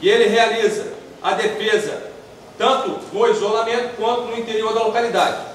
E ele realiza a defesa tanto no isolamento quanto no interior da localidade.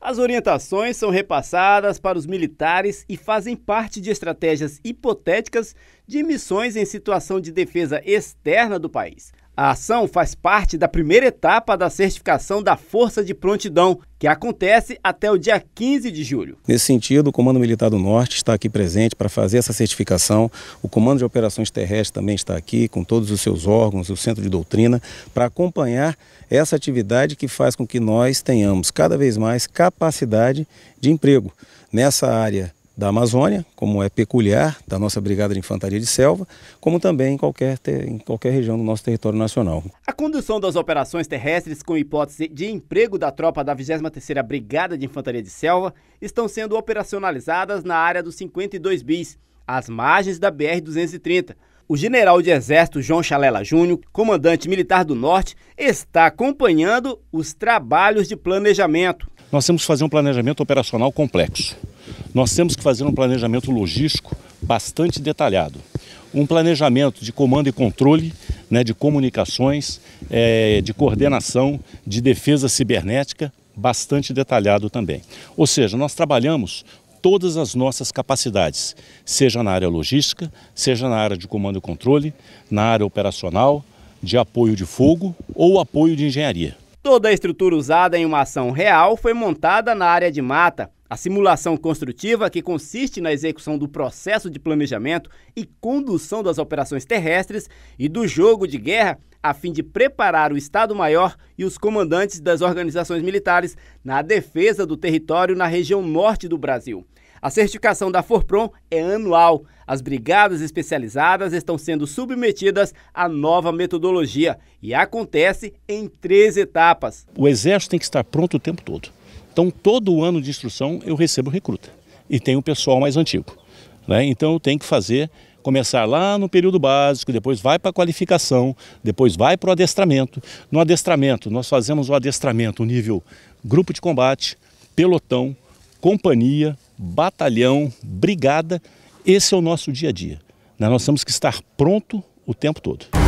As orientações são repassadas para os militares e fazem parte de estratégias hipotéticas de missões em situação de defesa externa do país. A ação faz parte da primeira etapa da certificação da Força de Prontidão, que acontece até o dia 15 de julho. Nesse sentido, o Comando Militar do Norte está aqui presente para fazer essa certificação. O Comando de Operações Terrestres também está aqui, com todos os seus órgãos, o Centro de Doutrina, para acompanhar essa atividade que faz com que nós tenhamos cada vez mais capacidade de emprego nessa área da Amazônia, como é peculiar da nossa Brigada de Infantaria de Selva, como também em qualquer, em qualquer região do nosso território nacional. A condução das operações terrestres com hipótese de emprego da tropa da 23ª Brigada de Infantaria de Selva estão sendo operacionalizadas na área dos 52 bis, às margens da BR-230. O general de exército João Chalela Júnior, comandante militar do Norte, está acompanhando os trabalhos de planejamento. Nós temos que fazer um planejamento operacional complexo nós temos que fazer um planejamento logístico bastante detalhado. Um planejamento de comando e controle, né, de comunicações, é, de coordenação, de defesa cibernética, bastante detalhado também. Ou seja, nós trabalhamos todas as nossas capacidades, seja na área logística, seja na área de comando e controle, na área operacional, de apoio de fogo ou apoio de engenharia. Toda a estrutura usada em uma ação real foi montada na área de mata, a simulação construtiva, que consiste na execução do processo de planejamento e condução das operações terrestres e do jogo de guerra, a fim de preparar o Estado-Maior e os comandantes das organizações militares na defesa do território na região norte do Brasil. A certificação da Forprom é anual. As brigadas especializadas estão sendo submetidas à nova metodologia e acontece em três etapas. O Exército tem que estar pronto o tempo todo. Então, todo ano de instrução eu recebo recruta e tenho o pessoal mais antigo. Né? Então, eu tenho que fazer, começar lá no período básico, depois vai para a qualificação, depois vai para o adestramento. No adestramento, nós fazemos o adestramento nível grupo de combate, pelotão, companhia, batalhão, brigada. Esse é o nosso dia a dia. Né? Nós temos que estar pronto o tempo todo.